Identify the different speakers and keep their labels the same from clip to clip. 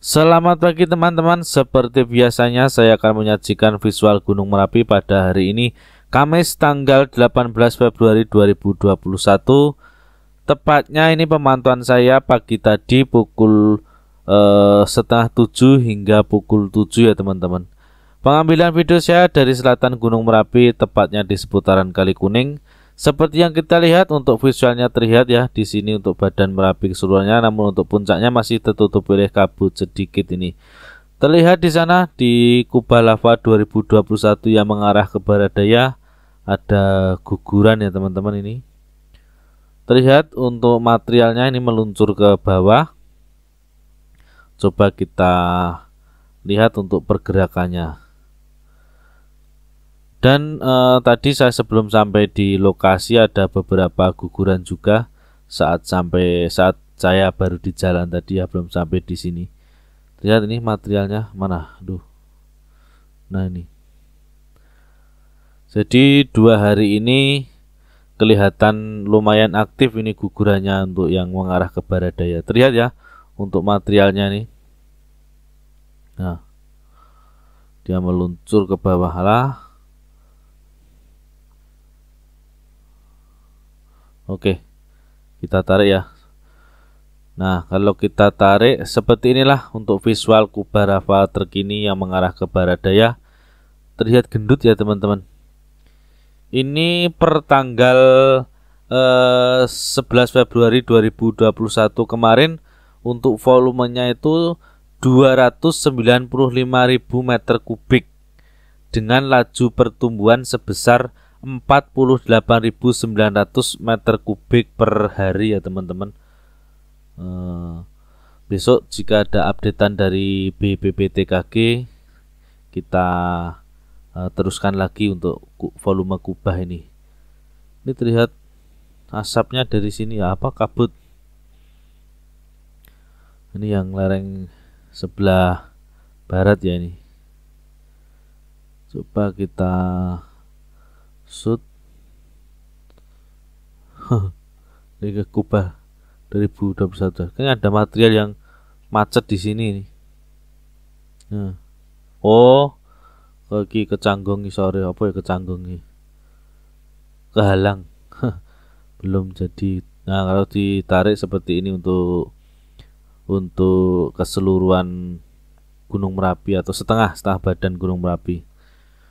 Speaker 1: Selamat pagi teman-teman, seperti biasanya saya akan menyajikan visual Gunung Merapi pada hari ini Kamis tanggal 18 Februari 2021 Tepatnya ini pemantauan saya pagi tadi pukul eh, setengah 7 hingga pukul 7 ya teman-teman Pengambilan video saya dari selatan Gunung Merapi tepatnya di seputaran Kali Kuning seperti yang kita lihat untuk visualnya terlihat ya di sini untuk badan Merapi keseluruhannya namun untuk puncaknya masih tertutup oleh kabut sedikit ini. Terlihat di sana di kubah lava 2021 yang mengarah ke barat daya ada guguran ya teman-teman ini. Terlihat untuk materialnya ini meluncur ke bawah. Coba kita lihat untuk pergerakannya. Dan eh, tadi saya sebelum sampai di lokasi ada beberapa guguran juga saat sampai saat saya baru di jalan tadi ya belum sampai di sini. Lihat ini materialnya mana? Duh. Nah ini. Jadi dua hari ini kelihatan lumayan aktif ini gugurannya untuk yang mengarah ke barat daya. Terlihat ya untuk materialnya nih. Nah. Dia meluncur ke bawah lah Oke, kita tarik ya. Nah, kalau kita tarik seperti inilah untuk visual kubah rafa terkini yang mengarah ke barat daya. Terlihat gendut ya teman-teman. Ini per tanggal eh, 11 Februari 2021 kemarin untuk volumenya itu 295.000 meter kubik dengan laju pertumbuhan sebesar 48.900 meter kubik per hari ya teman-teman uh, besok jika ada updatean dari BPPTKG kita uh, teruskan lagi untuk volume kubah ini ini terlihat asapnya dari sini ya apa kabut ini yang lereng sebelah barat ya ini coba kita Sud Liga Kubah 2021 kan ada material yang macet di sini nih. Nah. Oh, lagi kecanggungi sore apa ya kecanggungi? Kehalang. Belum jadi. Nah, kalau ditarik seperti ini untuk untuk keseluruhan Gunung Merapi atau setengah setengah badan Gunung Merapi.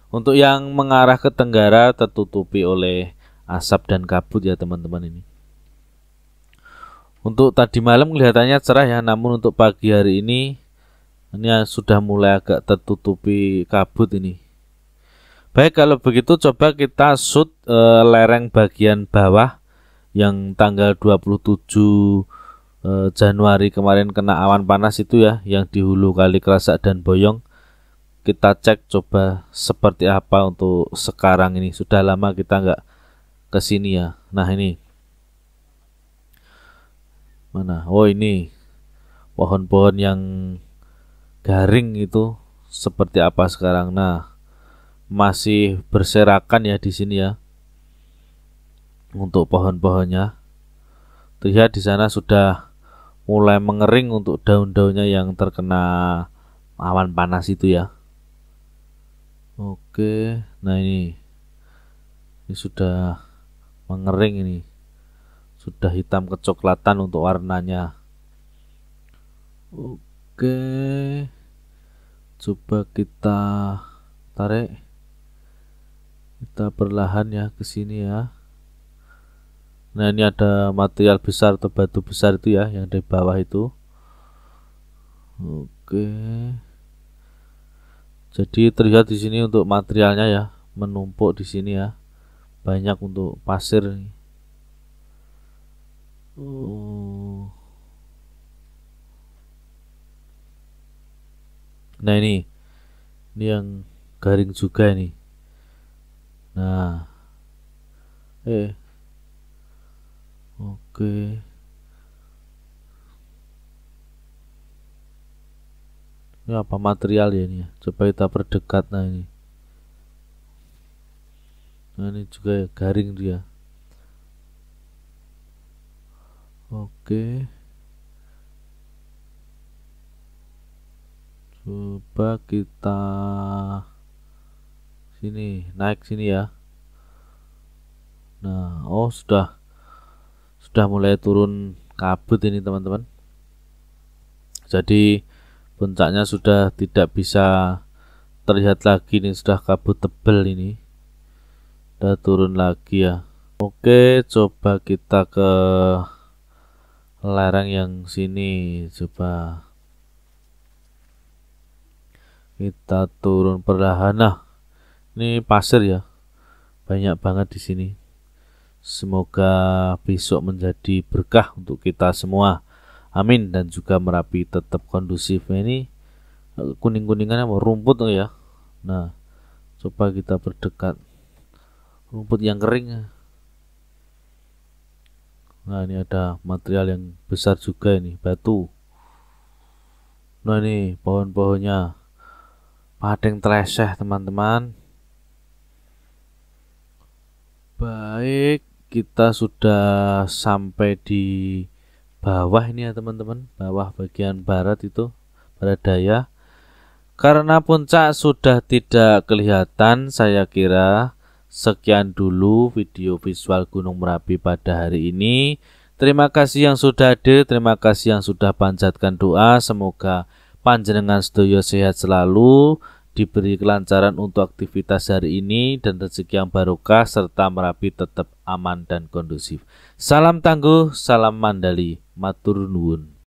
Speaker 1: Untuk yang mengarah ke tenggara tertutupi oleh asap dan kabut ya teman-teman ini. Untuk tadi malam kelihatannya cerah ya, namun untuk pagi hari ini ini sudah mulai agak tertutupi kabut ini. Baik kalau begitu coba kita shoot e, lereng bagian bawah yang tanggal 27 e, eh, Januari kemarin kena awan panas itu ya yang di hulu kali Kerasak dan Boyong kita cek coba seperti apa untuk sekarang ini sudah lama kita nggak sini ya nah ini mana oh ini pohon-pohon yang garing itu seperti apa sekarang nah masih berserakan ya di sini ya untuk pohon-pohonnya terlihat di sana sudah mulai mengering untuk daun-daunnya yang terkena awan panas itu ya Oke, nah ini ini sudah mengering ini. Sudah hitam kecoklatan untuk warnanya. Oke. Coba kita tarik. Kita perlahan ya ke sini ya. Nah, ini ada material besar atau batu besar itu ya yang di bawah itu. Oke. Jadi terlihat di sini untuk materialnya ya, menumpuk di sini ya. Banyak untuk pasir. Uh. Nah ini, ini yang garing juga ini. Nah, eh, oke. Okay. ini apa material ya ini ya. coba kita perdekat nah ini nah ini juga ya, garing dia oke coba kita sini naik sini ya nah oh sudah sudah mulai turun kabut ini teman-teman jadi puncaknya sudah tidak bisa terlihat lagi nih sudah kabut tebel ini udah turun lagi ya oke coba kita ke lereng yang sini coba kita turun perlahan nah ini pasir ya banyak banget di sini semoga besok menjadi berkah untuk kita semua Amin dan juga Merapi tetap kondusifnya ini kuning-kuningannya rumput ya. Nah, coba kita berdekat rumput yang kering. Nah, ini ada material yang besar juga ini, batu. Nah, ini pohon-pohonnya padeng teleseh, teman-teman. Baik, kita sudah sampai di bawah ini ya teman-teman bawah bagian barat itu pada daya karena puncak sudah tidak kelihatan saya kira sekian dulu video visual Gunung Merapi pada hari ini terima kasih yang sudah hadir terima kasih yang sudah panjatkan doa semoga panjenengan sedoyo sehat selalu diberi kelancaran untuk aktivitas hari ini dan rezeki yang barokah serta Merapi tetap aman dan kondusif. Salam tangguh, salam mandali, matur nuwun.